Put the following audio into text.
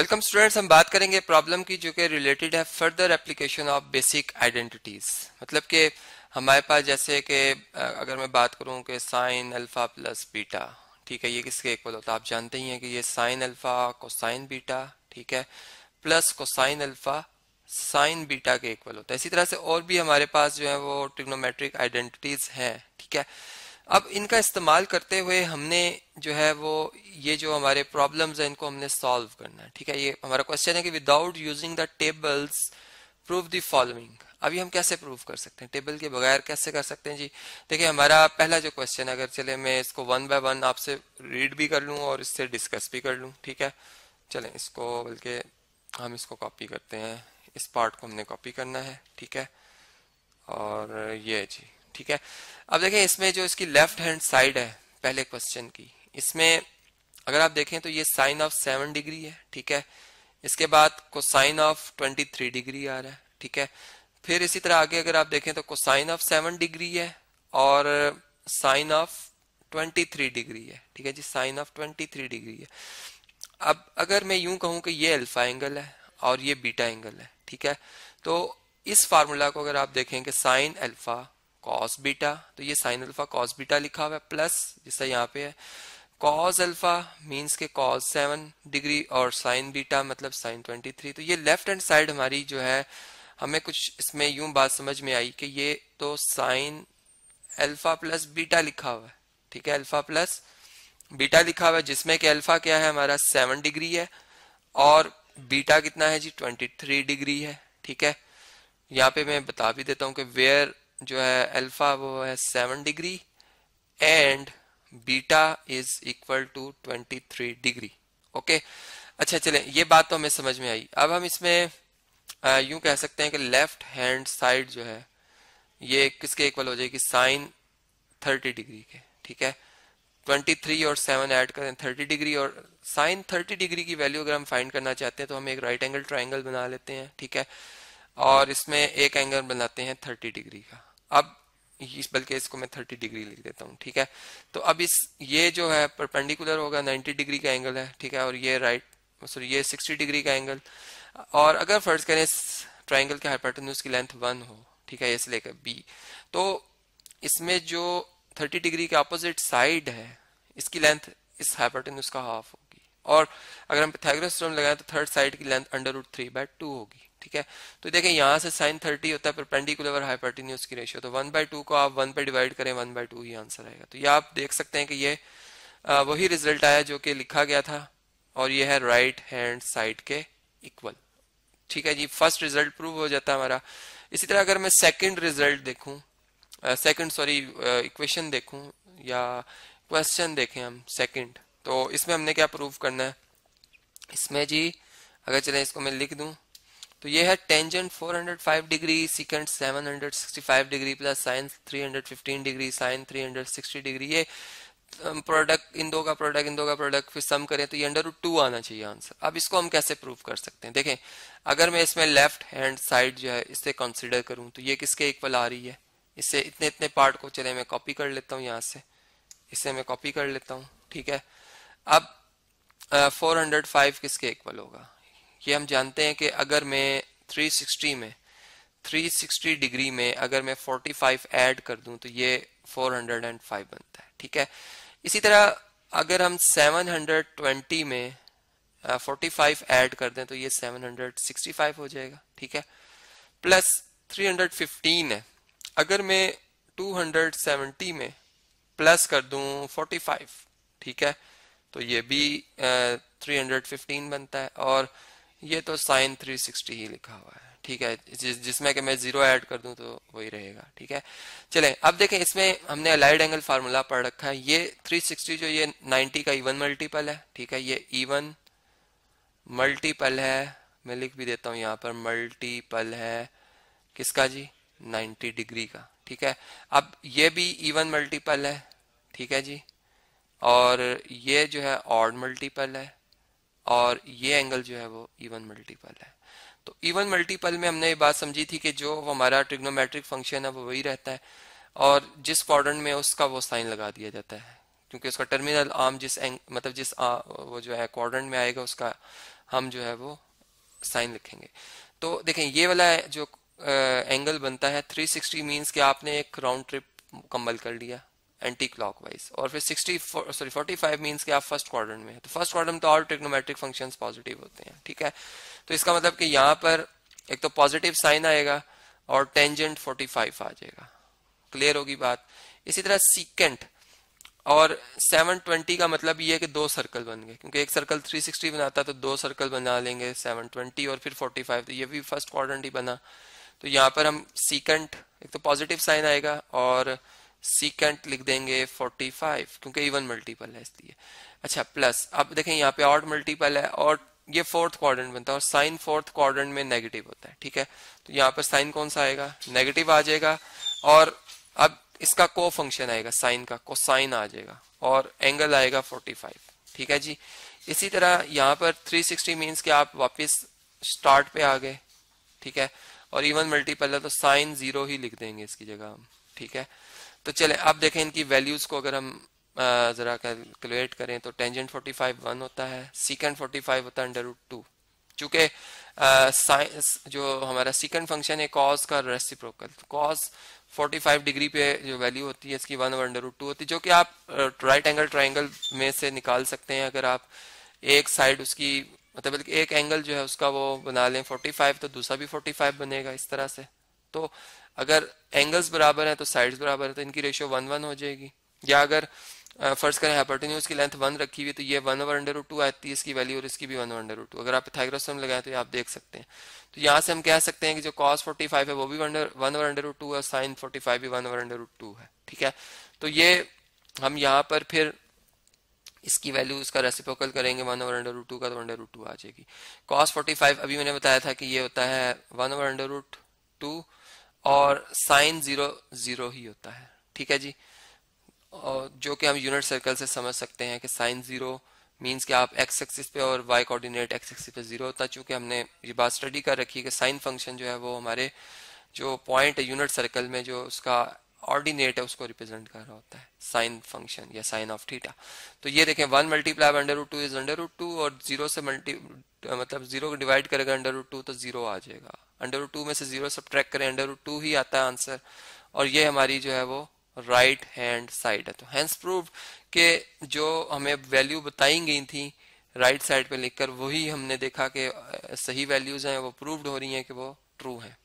welcome students हम बात करेंगे प्रॉब्लम की जो कि रिलेटेड है further application of basic identities मतलब कि हमारे पास जैसे कि अगर मैं बात करूं कि साइन अल्फा प्लस बीटा ठीक है ये किसके इक्वल होता है आप जानते ही हैं कि ये साइन अल्फा को साइन बीटा ठीक है plus cosine alpha sine beta के इक्वल होता है इसी तरह से और भी हमारे पास जो है वो ट्रिग्नोमेट्रिक आइडेंटिटीज हैं ठीक है अब इनका इस्तेमाल करते हुए हमने जो है वो ये जो हमारे प्रॉब्लम्स हैं इनको हमने सॉल्व करना है ठीक है ये हमारा क्वेश्चन है कि without using the tables prove the following अभी हम कैसे प्रूव कर सकते हैं टेबल के बगैर कैसे कर सकते हैं जी देखिए हमारा पहला जो क्वेश्चन है अगर चले मैं इसको वन बाय वन आपसे रीड भी कर लूँ और इससे डिस्कस भी कर लूँ ठीक है चलें इसको बल्कि हम इसको कॉपी करते हैं इस पार्ट को हमने कॉपी करना है ठीक है और ये जी ठीक है अब देखें इसमें जो इसकी लेफ्ट हैंड साइड है पहले क्वेश्चन की इसमें अगर आप देखें तो ये साइन ऑफ सेवन डिग्री है ठीक है इसके बाद cosine of twenty three degree आ रहा है ठीक है फिर इसी तरह आगे अगर आप देखें तो कोसाइन ऑफ सेवन डिग्री है और sine of twenty three degree है ठीक है जी sine of twenty three degree है अब अगर मैं यूं कहूं कि ये अल्फा एंगल है और ये बीटा एंगल है ठीक है तो इस फार्मूला को अगर आप देखें कि साइन अल्फा कॉस बीटा तो ये साइन अल्फा कॉस बीटा लिखा हुआ है प्लस जैसा यहाँ पे है कॉस अल्फा मीन्स के कॉस सेवन डिग्री और साइन बीटा मतलब साइन ट्वेंटी थ्री तो ये लेफ्ट हैंड साइड हमारी जो है हमें कुछ इसमें यूं बात समझ में आई कि ये तो साइन अल्फा प्लस बीटा लिखा हुआ है ठीक है अल्फा प्लस बीटा लिखा हुआ है जिसमें कि अल्फा क्या है हमारा सेवन डिग्री है और बीटा कितना है जी ट्वेंटी थ्री डिग्री है ठीक है यहाँ पे मैं बता भी देता हूँ कि वेयर जो है अल्फा वो है seven degree and beta is equal to twenty three degree okay अच्छा चले ये बात तो हमें समझ में आई अब हम इसमें यूं कह सकते हैं कि लेफ्ट हैंड साइड जो है ये किसके इक्वल हो जाएगी साइन थर्टी डिग्री के ठीक है ट्वेंटी थ्री और सेवन ऐड करें थर्टी डिग्री और साइन थर्टी डिग्री की वैल्यू अगर हम फाइंड करना चाहते हैं तो हम एक राइट एंगल ट्राइंगल बना लेते हैं ठीक है और इसमें एक एंगल बनाते हैं थर्टी डिग्री का अब इस बल्कि इसको मैं थर्टी डिग्री लिख देता हूँ ठीक है तो अब इस ये जो है परपेंडिकुलर होगा नाइन्टी डिग्री का एंगल है ठीक है और ये राइट सॉरी ये सिक्सटी डिग्री का एंगल और अगर फर्ज करें इस ट्राइंगल के हाइपाटनूस की लेंथ वन हो ठीक है ए लेकर बी तो इसमें जो थर्टी डिग्री के अपोजिट साइड है इसकी लेंथ इस हाइपाटनूस का हाफ होगी और अगर हम पैथागोरस लगाएं तो थर्ड साइड की length under root three by two होगी ठीक है तो देखें यहाँ से साइन थर्टी होता है परपेंडिकुलर हाइपरटीन्यूस की रेशियो तो वन बाई टू को आप वन पे डिवाइड करें वन बाई टू ही आंसर आएगा तो ये आप देख सकते हैं कि ये वही रिजल्ट आया जो कि लिखा गया था और ये है राइट हैंड साइड के इक्वल ठीक है जी फर्स्ट रिजल्ट प्रूव हो जाता है हमारा इसी तरह अगर मैं सेकेंड रिजल्ट देखूं सेकेंड सॉरी इक्वेशन देखूं या क्वेश्चन देखें हम सेकेंड तो इसमें हमने क्या प्रूव करना है इसमें जी अगर चले इसको मैं लिख दूं तो ये है tangent 405 degree secant 765 degree plus sine 315 degree sine 360 degree ये प्रोडक्ट um, इन दो का प्रोडक्ट इन दो का प्रोडक्ट फिर सम करें तो ये अंडर रूट टू आना चाहिए आंसर अब इसको हम कैसे प्रूव कर सकते हैं देखें अगर मैं इसमें लेफ्ट हैंड साइड जो है इसे कंसिडर करूं तो ये किसके इक्वल आ रही है इससे इतने इतने पार्ट को चले मैं कॉपी कर लेता हूँ यहाँ से इसे मैं कॉपी कर लेता हूँ ठीक है अब फोर हंड्रेड फाइव किसके इक्वल होगा ये हम जानते हैं कि अगर मैं 360 में 360 डिग्री में अगर मैं 45 ऐड कर दूं तो ये 405 बनता है ठीक है इसी तरह अगर हम 720 में uh, 45 ऐड कर दें तो ये 765 हो जाएगा ठीक है प्लस 315 है अगर मैं 270 में प्लस कर दूं 45 ठीक है तो ये भी uh, 315 बनता है और ये तो साइन 360 ही लिखा हुआ है ठीक है जिस जिसमें कि मैं जीरो ऐड कर दूं तो वही रहेगा ठीक है चलें अब देखें इसमें हमने अलाइड एंगल फार्मूला पढ़ रखा है ये 360 जो ये 90 का इवन मल्टीपल है ठीक है ये इवन मल्टीपल है मैं लिख भी देता हूं यहां पर मल्टीपल है किसका जी 90 डिग्री का ठीक है अब ये भी इवन मल्टीपल है ठीक है जी और ये जो है ऑड मल्टीपल है और ये एंगल जो है वो इवन मल्टीपल है तो इवन मल्टीपल में हमने ये बात समझी थी कि जो हमारा ट्रिग्नोमेट्रिक फंक्शन है वो वही रहता है और जिस क्वाड्रेंट में उसका वो साइन लगा दिया जाता है क्योंकि उसका टर्मिनल आर्म जिस एंग, मतलब जिस आ, वो जो है क्वाड्रेंट में आएगा उसका हम जो है वो साइन लिखेंगे तो देखें ये वाला जो आ, एंगल बनता है 360 मीन्स कि आपने एक राउंड ट्रिप मुकम्मल कर लिया एंटी क्लॉकवाइज और फिर sixty sorry forty five means के आप फर्स्ट क्वाड्रेंट तो में तो फर्स्ट क्वार्टर में तो ऑल ट्रिग्नोमेट्रिक फंक्शन पॉजिटिव होते हैं ठीक है तो इसका मतलब कि यहाँ पर एक तो पॉजिटिव साइन आएगा और टेंजेंट 45 आ जाएगा क्लियर होगी बात इसी तरह सीकेंट और 720 का मतलब ये है कि दो सर्कल बन गए क्योंकि एक सर्कल 360 बनाता तो दो सर्कल बना लेंगे 720 और फिर 45 तो ये भी फर्स्ट क्वाड्रेंट ही बना तो यहाँ पर हम सीकेंट एक तो पॉजिटिव साइन आएगा और सीकेंट लिख देंगे 45 क्योंकि इवन मल्टीपल है इसलिए अच्छा प्लस अब देखें यहाँ पे ऑड मल्टीपल है और ये फोर्थ क्वाड्रेंट बनता है और साइन फोर्थ क्वाड्रेंट में नेगेटिव होता है ठीक है तो यहाँ पर साइन कौन सा आएगा नेगेटिव आ जाएगा और अब इसका को फंक्शन आएगा साइन का को साइन आ जाएगा और एंगल आएगा फोर्टी ठीक है जी इसी तरह यहाँ पर थ्री सिक्सटी मीन्स कि आप वापिस स्टार्ट पे आ गए ठीक है और इवन मल्टीपल है तो साइन जीरो ही लिख देंगे इसकी जगह हम ठीक है तो चले अब देखें इनकी वैल्यूज को अगर हम ज़रा कैलकुलेट करें तो टेंजेंट 45 वन होता है सीकेंड 45 होता है अंडर रूट टू चूंकि साइंस जो हमारा सीकेंड फंक्शन है कॉज का रेसिप्रोकल कॉज 45 डिग्री पे जो वैल्यू होती है इसकी वन अंडर रूट टू होती है जो कि आप राइट एंगल ट्राइंगल में से निकाल सकते हैं अगर आप एक साइड उसकी मतलब एक एंगल जो है उसका वो बना लें 45 तो दूसरा भी 45 बनेगा इस तरह से तो अगर एंगल्स बराबर हैं तो साइड्स बराबर हैं तो इनकी रेशियो वन वन हो जाएगी या अगर फर्ज करें हाइपोटेन्यूज की लेंथ वन रखी हुई तो ये वन ओवर अंडर टू आती है इसकी वैल्यू और इसकी भी वन ओवर अंडर टू अगर आप पिथाग्रसम लगाएं तो ये आप देख सकते हैं तो यहाँ से हम कह सकते हैं कि जो कॉस 45 है वो भी वन ओवर अंडर टू है साइन 45 भी वन ओवर अंडर टू है ठीक है तो ये हम यहाँ पर फिर इसकी वैल्यू उसका रेसिप्रोकल करेंगे वन ओवर अंडर टू का तो अंडर टू आ जाएगी कॉस 45 अभी मैंने बताया था कि ये होता है वन ओवर अंडर टू और साइन जीरो जीरो ही होता है ठीक है जी और जो कि हम यूनिट सर्कल से समझ सकते हैं कि साइन जीरो मीन्स कि आप एक्स एक्सिस पे और वाई कोऑर्डिनेट एक्स एक्सिस पे जीरो होता है चूंकि हमने ये बात स्टडी कर रखी है कि साइन फंक्शन जो है वो हमारे जो पॉइंट है यूनिट सर्कल में जो उसका ऑर्डिनेट है उसको रिप्रेजेंट कर रहा होता है साइन फंक्शन या साइन ऑफ थीटा तो ये देखें one multiply under root two is under root two और जीरो से मल्टी मतलब जीरो को डिवाइड करेगा अंडर रूट टू तो जीरो आ जाएगा अंडर रूट टू में से जीरो सब ट्रैक करें अंडर रूट टू ही आता है आंसर और ये हमारी जो है वो राइट हैंड साइड है तो हैंस प्रूव के जो हमें वैल्यू बताई गई थी राइट right साइड पे लिखकर वही हमने देखा कि सही वैल्यूज हैं वो प्रूव्ड हो रही हैं कि वो ट्रू हैं